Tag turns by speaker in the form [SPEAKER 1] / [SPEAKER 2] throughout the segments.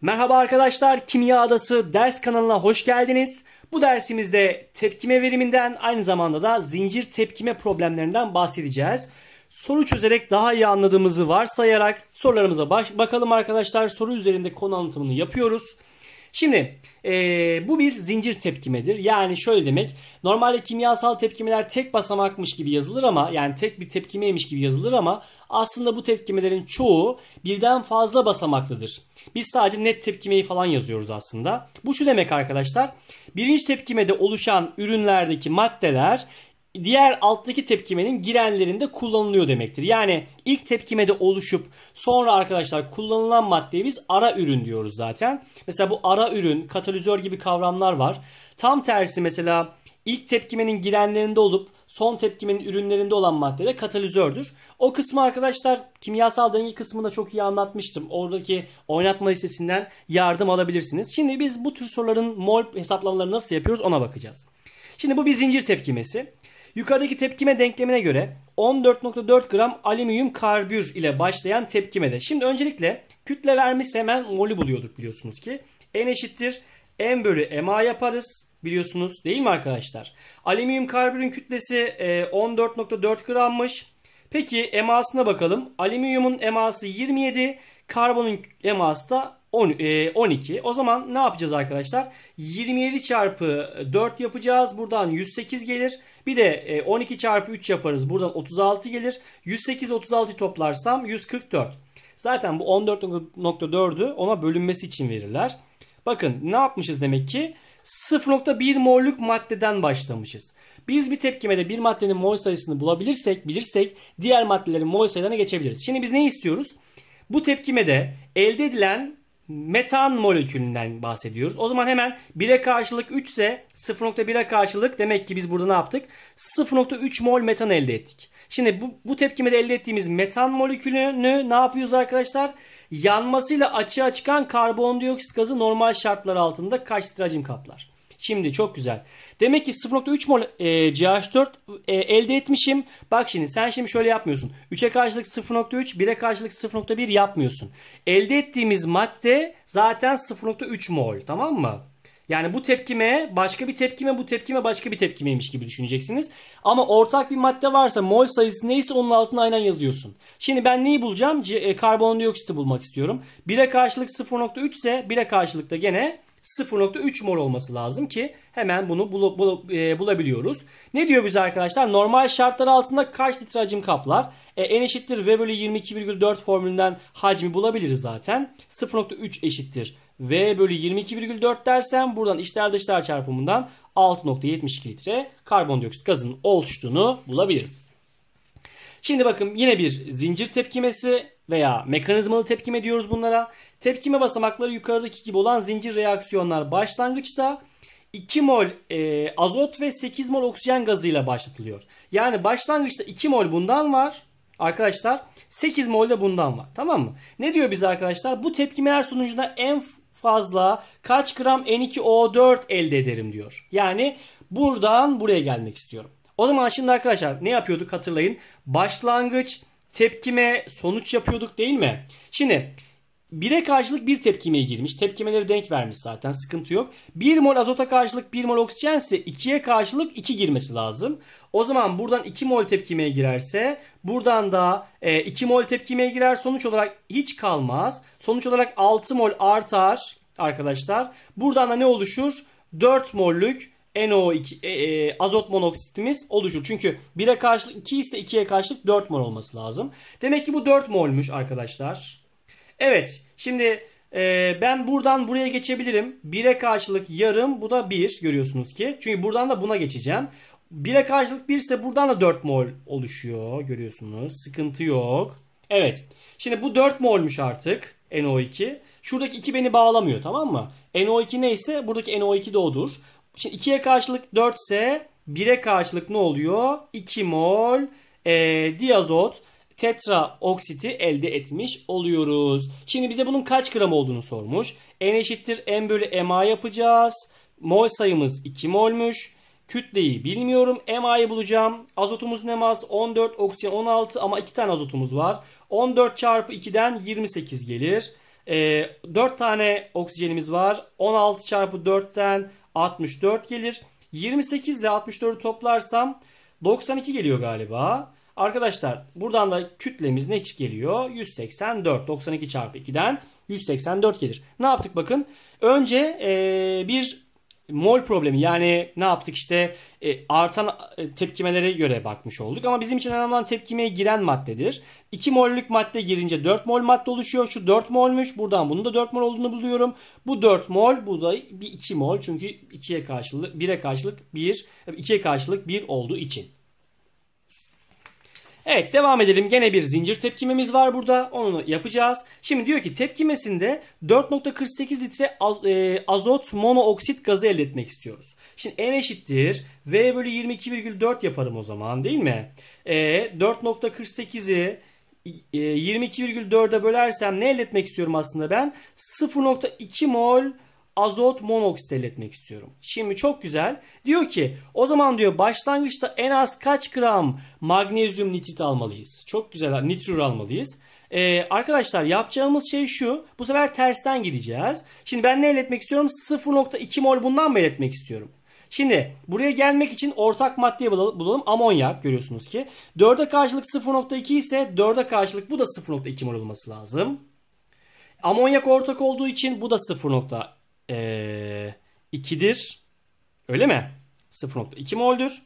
[SPEAKER 1] Merhaba arkadaşlar, Kimya Adası ders kanalına hoş geldiniz. Bu dersimizde tepkime veriminden aynı zamanda da zincir tepkime problemlerinden bahsedeceğiz. Soru çözerek daha iyi anladığımızı varsayarak sorularımıza baş bakalım arkadaşlar. Soru üzerinde konu anlatımını yapıyoruz. Şimdi e, bu bir zincir tepkimedir. Yani şöyle demek normalde kimyasal tepkimeler tek basamakmış gibi yazılır ama yani tek bir tepkimeymiş gibi yazılır ama aslında bu tepkimelerin çoğu birden fazla basamaklıdır. Biz sadece net tepkimeyi falan yazıyoruz aslında. Bu şu demek arkadaşlar birinci tepkimede oluşan ürünlerdeki maddeler diğer alttaki tepkimenin girenlerinde kullanılıyor demektir. Yani ilk tepkimede oluşup sonra arkadaşlar kullanılan maddeye biz ara ürün diyoruz zaten. Mesela bu ara ürün, katalizör gibi kavramlar var. Tam tersi mesela ilk tepkimenin girenlerinde olup son tepkimenin ürünlerinde olan madde de katalizördür. O kısmı arkadaşlar kimyasal denge kısmında çok iyi anlatmıştım. Oradaki oynatma listesinden yardım alabilirsiniz. Şimdi biz bu tür soruların mol hesaplamaları nasıl yapıyoruz ona bakacağız. Şimdi bu bir zincir tepkimesi. Yukarıdaki tepkime denklemine göre 14.4 gram alüminyum karbür ile başlayan tepkimede. Şimdi öncelikle kütle vermiş hemen molü buluyorduk biliyorsunuz ki. En eşittir M bölü MA yaparız biliyorsunuz değil mi arkadaşlar? Alüminyum karbürün kütlesi 14.4 e, grammış. Peki MA'sına bakalım. Alüminyumun MA'sı 27, karbonun MA'sı da 10, e, 12. O zaman ne yapacağız arkadaşlar? 27 çarpı 4 yapacağız. Buradan 108 gelir. Bir de 12 e, çarpı 3 yaparız. Buradan 36 gelir. 108 36 toplarsam 144. Zaten bu 14.4'ü ona bölünmesi için verirler. Bakın ne yapmışız demek ki? 0.1 mollük maddeden başlamışız. Biz bir tepkimede bir maddenin mol sayısını bulabilirsek, bilirsek diğer maddelerin mol sayılarına geçebiliriz. Şimdi biz ne istiyoruz? Bu tepkimede elde edilen metan molekülünden bahsediyoruz. O zaman hemen 1'e karşılık 3 ise 0.1'e karşılık demek ki biz burada ne yaptık? 0.3 mol metan elde ettik. Şimdi bu, bu tepkimede elde ettiğimiz metan molekülünü ne yapıyoruz arkadaşlar? Yanmasıyla açığa çıkan karbondioksit gazı normal şartlar altında kaç litre hacim kaplar? Şimdi çok güzel. Demek ki 0.3 mol e, CH4 e, elde etmişim. Bak şimdi sen şimdi şöyle yapmıyorsun. 3'e karşılık 0.3, 1'e karşılık 0.1 yapmıyorsun. Elde ettiğimiz madde zaten 0.3 mol tamam mı? Yani bu tepkime başka bir tepkime bu tepkime başka bir tepkimeymiş gibi düşüneceksiniz. Ama ortak bir madde varsa mol sayısı neyse onun altına aynen yazıyorsun. Şimdi ben neyi bulacağım? C- e, karbondioksiti bulmak istiyorum. 1'e karşılık 0.3 ise 1'e karşılık da gene 0.3 mol olması lazım ki hemen bunu bul, bul, e, bulabiliyoruz. Ne diyor bize arkadaşlar? Normal şartlar altında kaç litre hacim kaplar? E, n eşittir V bölü 22,4 formülünden hacmi bulabiliriz zaten. 0.3 eşittir V bölü 22,4 dersem buradan içler dışlar çarpımından 6.72 litre karbondioksit gazının oluştuğunu bulabilirim. Şimdi bakın yine bir zincir tepkimesi veya mekanizmalı tepkime diyoruz bunlara. Tepkime basamakları yukarıdaki gibi olan zincir reaksiyonlar başlangıçta 2 mol e, azot ve 8 mol oksijen gazıyla başlatılıyor. Yani başlangıçta 2 mol bundan var arkadaşlar 8 mol de bundan var tamam mı? Ne diyor bize arkadaşlar bu tepkimeler sonucunda en fazla kaç gram N2O4 elde ederim diyor. Yani buradan buraya gelmek istiyorum. O zaman şimdi arkadaşlar ne yapıyorduk hatırlayın. Başlangıç tepkime sonuç yapıyorduk değil mi? Şimdi 1'e karşılık bir tepkime girmiş. Tepkimeleri denk vermiş zaten sıkıntı yok. 1 mol azota karşılık 1 mol oksijen ise 2'ye karşılık 2 girmesi lazım. O zaman buradan 2 mol tepkimeye girerse buradan da 2 e, mol tepkimeye girer. Sonuç olarak hiç kalmaz. Sonuç olarak 6 mol artar arkadaşlar. Buradan da ne oluşur? 4 mollük NO2 e, e, azot monoksitimiz oluşur. Çünkü 1'e karşılık 2 ise 2'ye karşılık 4 mol olması lazım. Demek ki bu 4 molmuş arkadaşlar. Evet şimdi e, ben buradan buraya geçebilirim. 1'e karşılık yarım bu da 1 görüyorsunuz ki. Çünkü buradan da buna geçeceğim. 1'e karşılık 1 ise buradan da 4 mol oluşuyor görüyorsunuz. Sıkıntı yok. Evet şimdi bu 4 molmuş artık NO2. Şuradaki 2 beni bağlamıyor tamam mı? NO2 neyse buradaki NO2 de odur. Şimdi 2'ye karşılık 4 ise 1'e karşılık ne oluyor? 2 mol e, diazot tetra oksiti elde etmiş oluyoruz. Şimdi bize bunun kaç gram olduğunu sormuş. N eşittir M bölü MA yapacağız. Mol sayımız 2 molmuş. Kütleyi bilmiyorum. MA'yı bulacağım. Azotumuz ne mas? 14, oksijen 16 ama 2 tane azotumuz var. 14 çarpı 2'den 28 gelir. E, 4 tane oksijenimiz var. 16 çarpı 4'ten 64 gelir. 28 ile 64'ü toplarsam 92 geliyor galiba. Arkadaşlar buradan da kütlemiz ne geliyor? 184. 92 çarpı 2'den 184 gelir. Ne yaptık bakın. Önce ee, bir mol problemi yani ne yaptık işte e, artan e, tepkimelere göre bakmış olduk ama bizim için önemli olan tepkimeye giren maddedir. 2 mollük madde girince 4 mol madde oluşuyor. Şu 4 molmuş. Buradan bunun da 4 mol olduğunu buluyorum. Bu 4 mol, bu da bir 2 mol çünkü 2'ye karşılık 1'e karşılık 1, 2'ye karşılık 1 olduğu için. Evet devam edelim. Gene bir zincir tepkimemiz var burada. Onu yapacağız. Şimdi diyor ki tepkimesinde 4.48 litre az, e, azot monooksit gazı elde etmek istiyoruz. Şimdi N eşittir. V bölü 22,4 yaparım o zaman değil mi? E, 4.48'i 22,4'e bölersem ne elde etmek istiyorum aslında ben? 0.2 mol azot monoksit elde etmek istiyorum. Şimdi çok güzel. Diyor ki o zaman diyor başlangıçta en az kaç gram magnezyum nitrit almalıyız? Çok güzel nitrür almalıyız. Ee, arkadaşlar yapacağımız şey şu. Bu sefer tersten gideceğiz. Şimdi ben ne elde etmek istiyorum? 0.2 mol bundan mı elde etmek istiyorum? Şimdi buraya gelmek için ortak maddeyi bulalım. Amonyak görüyorsunuz ki. 4'e karşılık 0.2 ise 4'e karşılık bu da 0.2 mol olması lazım. Amonyak ortak olduğu için bu da 0 e, ee, 2'dir. Öyle mi? 0.2 mol'dür.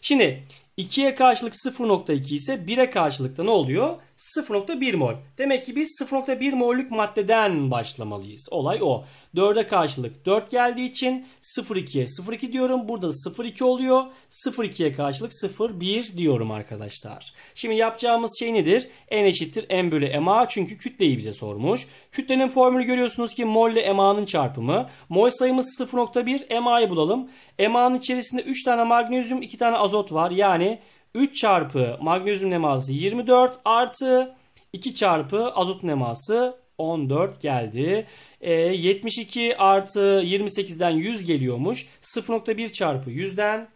[SPEAKER 1] Şimdi 2'ye karşılık 0.2 ise 1'e karşılıkta ne oluyor? 0.1 mol. Demek ki biz 0.1 mollük maddeden başlamalıyız. Olay o. 4'e karşılık 4 geldiği için 0.2'ye 0.2 diyorum. Burada 0.2 oluyor. 0.2'ye karşılık 0.1 diyorum arkadaşlar. Şimdi yapacağımız şey nedir? N eşittir M bölü MA çünkü kütleyi bize sormuş. Kütlenin formülü görüyorsunuz ki mol ile MA'nın çarpımı. Mol sayımız 0.1 MA'yı bulalım. MA'nın içerisinde 3 tane magnezyum 2 tane azot var. Yani 3 çarpı magnezyum neması 24 artı 2 çarpı azot neması 14 geldi. E, 72 artı 28'den 100 geliyormuş. 0.1 çarpı 100'den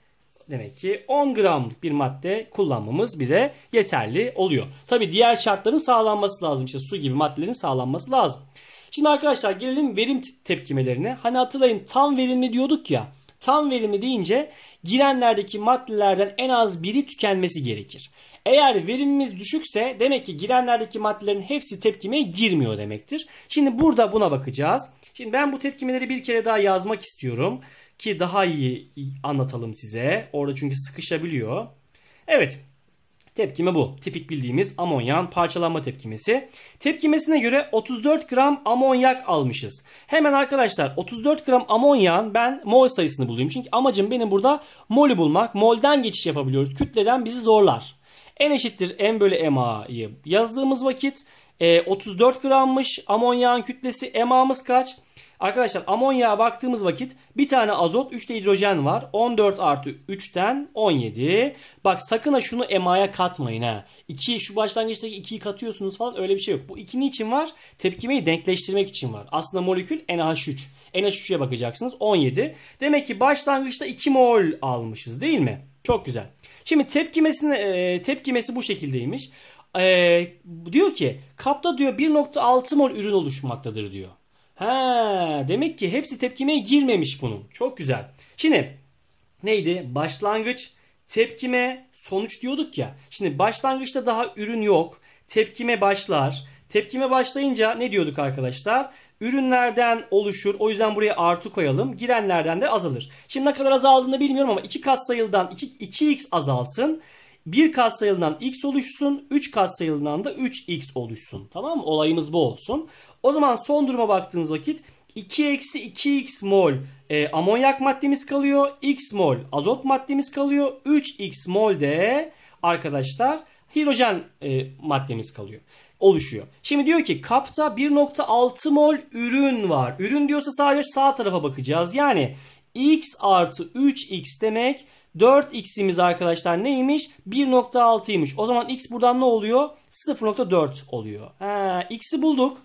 [SPEAKER 1] demek ki 10 gramlık bir madde kullanmamız bize yeterli oluyor. Tabi diğer şartların sağlanması lazım. İşte su gibi maddelerin sağlanması lazım. Şimdi arkadaşlar gelelim verim tepkimelerine. Hani hatırlayın tam verimli diyorduk ya tam verimi deyince girenlerdeki maddelerden en az biri tükenmesi gerekir. Eğer verimimiz düşükse demek ki girenlerdeki maddelerin hepsi tepkime girmiyor demektir. Şimdi burada buna bakacağız. Şimdi ben bu tepkimeleri bir kere daha yazmak istiyorum ki daha iyi anlatalım size. Orada çünkü sıkışabiliyor. Evet Tepkime bu. Tipik bildiğimiz amonyan parçalanma tepkimesi. Tepkimesine göre 34 gram amonyak almışız. Hemen arkadaşlar 34 gram amonyan ben mol sayısını bulayım. Çünkü amacım benim burada molü bulmak. Molden geçiş yapabiliyoruz. Kütleden bizi zorlar. N eşittir M bölü MA'yı yazdığımız vakit 34 e, grammış amonyağın kütlesi MA'mız kaç? Arkadaşlar amonyağa baktığımız vakit bir tane azot 3 de hidrojen var. 14 artı 3'ten 17. Bak sakın ha şunu emaya katmayın ha. 2 şu başlangıçtaki 2'yi katıyorsunuz falan öyle bir şey yok. Bu 2 için var? Tepkimeyi denkleştirmek için var. Aslında molekül NH3. NH3'e bakacaksınız 17. Demek ki başlangıçta 2 mol almışız değil mi? Çok güzel. Şimdi tepkimesini, e, tepkimesi bu şekildeymiş. E, diyor ki kapta diyor 1.6 mol ürün oluşmaktadır diyor. Ha, demek ki hepsi tepkimeye girmemiş bunun. Çok güzel. Şimdi neydi? Başlangıç, tepkime, sonuç diyorduk ya. Şimdi başlangıçta daha ürün yok. Tepkime başlar. Tepkime başlayınca ne diyorduk arkadaşlar? Ürünlerden oluşur. O yüzden buraya artı koyalım. Girenlerden de azalır. Şimdi ne kadar azaldığını bilmiyorum ama 2 katsayıldan 2, 2x azalsın. 1 katsayılından x oluşsun. 3 katsayılından da 3x oluşsun. Tamam mı? Olayımız bu olsun. O zaman son duruma baktığınız vakit 2 eksi 2x mol e, amonyak maddemiz kalıyor. X mol azot maddemiz kalıyor. 3x mol de arkadaşlar hidrojen e, maddemiz kalıyor. Oluşuyor. Şimdi diyor ki kapta 1.6 mol ürün var. Ürün diyorsa sadece sağ tarafa bakacağız. Yani x artı 3x demek 4x'imiz arkadaşlar neymiş? 1.6'ymış. O zaman x buradan ne oluyor? 0.4 oluyor. x'i bulduk.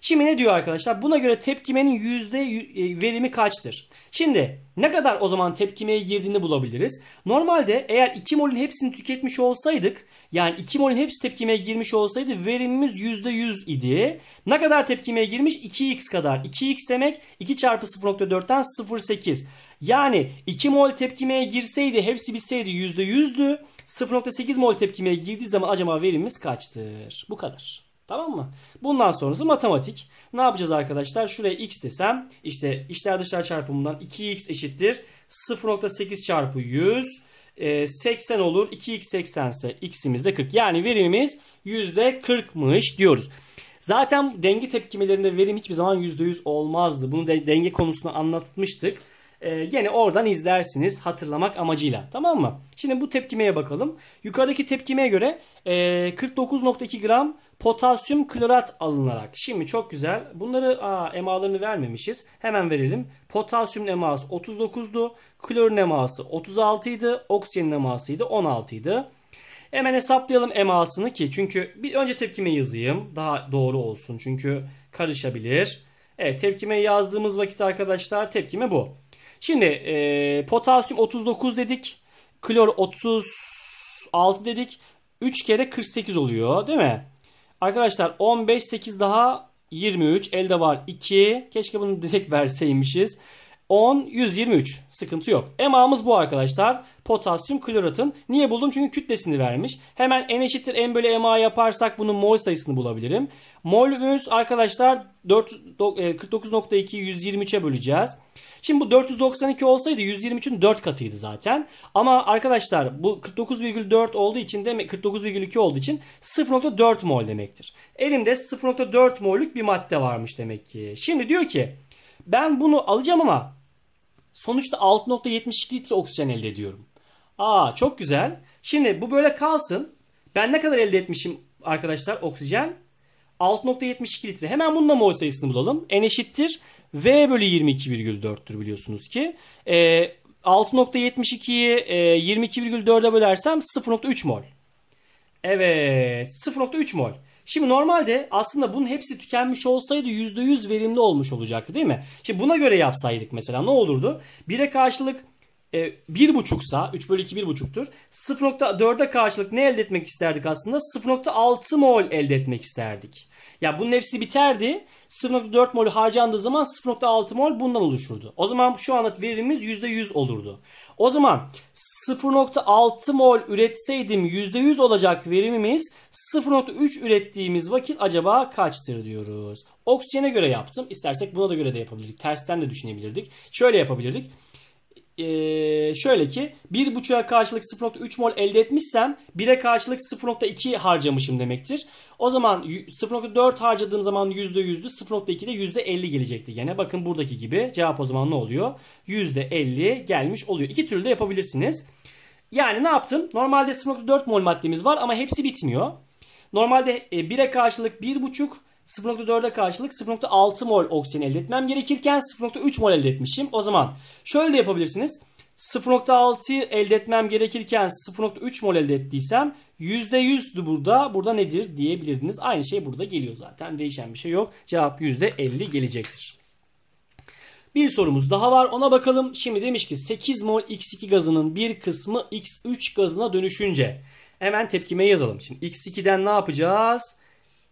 [SPEAKER 1] Şimdi ne diyor arkadaşlar? Buna göre tepkimenin yüzde e, verimi kaçtır? Şimdi ne kadar o zaman tepkimeye girdiğini bulabiliriz. Normalde eğer 2 molün hepsini tüketmiş olsaydık yani 2 molün hepsi tepkimeye girmiş olsaydı verimimiz %100 idi. Ne kadar tepkimeye girmiş? 2x kadar. 2x demek 2 çarpı 0.4'ten 0.8. Yani 2 mol tepkimeye girseydi hepsi bitseydi %100'dü. 0.8 mol tepkimeye girdiği zaman acaba verimimiz kaçtır? Bu kadar. Tamam mı? Bundan sonrası matematik. Ne yapacağız arkadaşlar? Şuraya x desem işte içler dışlar çarpımından 2x eşittir. 0.8 çarpı 100 80 e, olur. 2x 80 ise x'imiz de 40. Yani verimimiz %40'mış diyoruz. Zaten denge tepkimelerinde verim hiçbir zaman %100 olmazdı. Bunu de, denge konusunu anlatmıştık. Ee, gene oradan izlersiniz hatırlamak amacıyla. Tamam mı? Şimdi bu tepkimeye bakalım. Yukarıdaki tepkimeye göre e, 49.2 gram potasyum klorat alınarak. Şimdi çok güzel. Bunları aa, emalarını vermemişiz. Hemen verelim. Potasyum eması 39'du. Klorun eması 36 idi. Oksijenin eması 16 idi. Hemen hesaplayalım emasını ki çünkü bir önce tepkime yazayım. Daha doğru olsun çünkü karışabilir. Evet tepkime yazdığımız vakit arkadaşlar tepkime bu. Şimdi e, potasyum 39 dedik. Klor 36 dedik. 3 kere 48 oluyor değil mi? Arkadaşlar 15 8 daha 23 elde var 2. Keşke bunu direkt verseymişiz. 10 123 sıkıntı yok. EMA'mız bu arkadaşlar. Potasyum kloratın. Niye buldum? Çünkü kütlesini vermiş. Hemen en eşittir en bölü EMA yaparsak bunun mol sayısını bulabilirim. Molümüz arkadaşlar 49.2 123'e böleceğiz. Şimdi bu 492 olsaydı 123'ün 4 katıydı zaten. Ama arkadaşlar bu 49,4 olduğu için de 49,2 olduğu için 0.4 mol demektir. Elimde 0.4 mollük bir madde varmış demek ki. Şimdi diyor ki ben bunu alacağım ama sonuçta 6.72 litre oksijen elde ediyorum. Aa çok güzel. Şimdi bu böyle kalsın. Ben ne kadar elde etmişim arkadaşlar oksijen? 6.72 litre. Hemen bununla mol sayısını bulalım. N eşittir V bölü 22,4'tür biliyorsunuz ki. E, 6.72'yi e, 22,4'e bölersem 0.3 mol. Evet 0.3 mol. Şimdi normalde aslında bunun hepsi tükenmiş olsaydı %100 verimli olmuş olacaktı değil mi? Şimdi buna göre yapsaydık mesela ne olurdu? 1'e karşılık e, 1.5 sa 3 bölü 2 1.5'tür. 0.4'e karşılık ne elde etmek isterdik aslında? 0.6 mol elde etmek isterdik. Ya bunun hepsi biterdi. 0.4 mol harcandığı zaman 0.6 mol bundan oluşurdu. O zaman şu anlık verimimiz %100 olurdu. O zaman 0.6 mol üretseydim %100 olacak verimimiz 0.3 ürettiğimiz vakit acaba kaçtır diyoruz. Oksijene göre yaptım. İstersek buna da göre de yapabilirdik. Tersten de düşünebilirdik. Şöyle yapabilirdik e, şöyle ki 1.5'a karşılık 0.3 mol elde etmişsem 1'e karşılık 0.2 harcamışım demektir. O zaman 0.4 harcadığım zaman %100'dü 0.2'de %50 gelecekti. Yine bakın buradaki gibi cevap o zaman ne oluyor? %50 gelmiş oluyor. İki türlü de yapabilirsiniz. Yani ne yaptım? Normalde 0.4 mol maddemiz var ama hepsi bitmiyor. Normalde 1'e karşılık 1.5 0.4'e karşılık 0.6 mol oksijen elde etmem gerekirken 0.3 mol elde etmişim. O zaman şöyle de yapabilirsiniz. 0.6 elde etmem gerekirken 0.3 mol elde ettiysem %100'dü burada. Burada nedir diyebilirdiniz. Aynı şey burada geliyor zaten. Değişen bir şey yok. Cevap %50 gelecektir. Bir sorumuz daha var ona bakalım. Şimdi demiş ki 8 mol X2 gazının bir kısmı X3 gazına dönüşünce hemen tepkime yazalım. Şimdi X2'den ne yapacağız?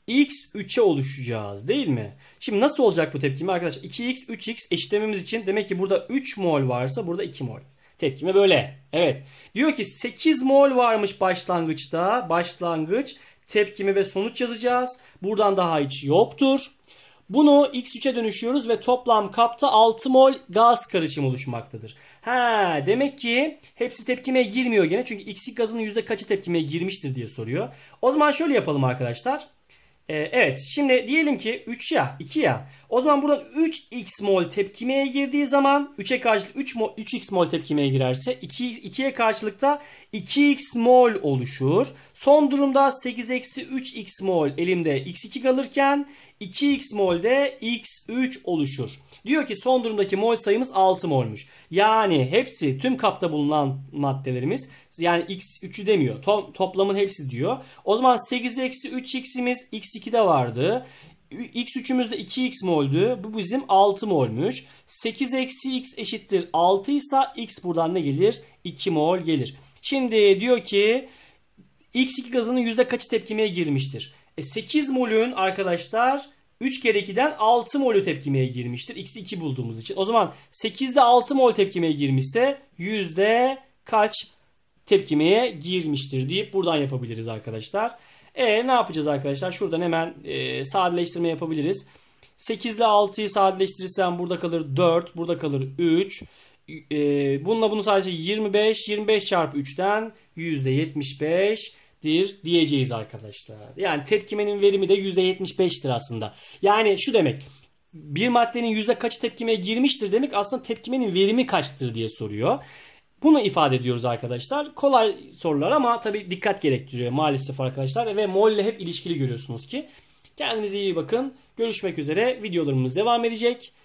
[SPEAKER 1] x3'e oluşacağız değil mi? Şimdi nasıl olacak bu tepkime arkadaşlar? 2x 3x eşitlememiz için demek ki burada 3 mol varsa burada 2 mol. Tepkime böyle. Evet. Diyor ki 8 mol varmış başlangıçta. Başlangıç tepkimi ve sonuç yazacağız. Buradan daha hiç yoktur. Bunu x3'e dönüşüyoruz ve toplam kapta 6 mol gaz karışımı oluşmaktadır. Ha, demek ki hepsi tepkime girmiyor gene. Çünkü x2 gazının yüzde kaçı tepkimeye girmiştir diye soruyor. O zaman şöyle yapalım arkadaşlar. Ee, evet şimdi diyelim ki 3 ya 2 ya. O zaman buradan 3x mol tepkimeye girdiği zaman 3'e karşılık 3 mol, 3x mol tepkimeye girerse 2, 2'ye karşılıkta 2x mol oluşur. Son durumda 8 eksi 3x mol elimde x2 kalırken 2x molde x3 oluşur. Diyor ki son durumdaki mol sayımız 6 molmuş. Yani hepsi tüm kapta bulunan maddelerimiz yani x3'ü demiyor. To toplamın hepsi diyor. O zaman 8 eksi 3x'imiz x2'de vardı. x3'ümüz de 2x moldu. Bu bizim 6 molmuş. 8 eksi x eşittir 6 ise x buradan ne gelir? 2 mol gelir. Şimdi diyor ki x2 gazının yüzde kaçı tepkimeye girmiştir? E 8 molün arkadaşlar 3 kere 2'den 6 molü tepkimeye girmiştir. x 2 bulduğumuz için. O zaman 8'de 6 mol tepkimeye girmişse yüzde kaç tepkimeye girmiştir deyip buradan yapabiliriz arkadaşlar. E ne yapacağız arkadaşlar? Şuradan hemen e, sadeleştirme yapabiliriz. 8 ile 6'yı sadeleştirirsem burada kalır 4, burada kalır 3. E, bununla bunu sadece 25, 25 çarpı 3'ten %75'dir diyeceğiz arkadaşlar. Yani tepkimenin verimi de %75'tir aslında. Yani şu demek bir maddenin yüzde kaç tepkimeye girmiştir demek aslında tepkimenin verimi kaçtır diye soruyor. Bunu ifade ediyoruz arkadaşlar. Kolay sorular ama tabii dikkat gerektiriyor maalesef arkadaşlar. Ve mol ile hep ilişkili görüyorsunuz ki. Kendinize iyi bakın. Görüşmek üzere. Videolarımız devam edecek.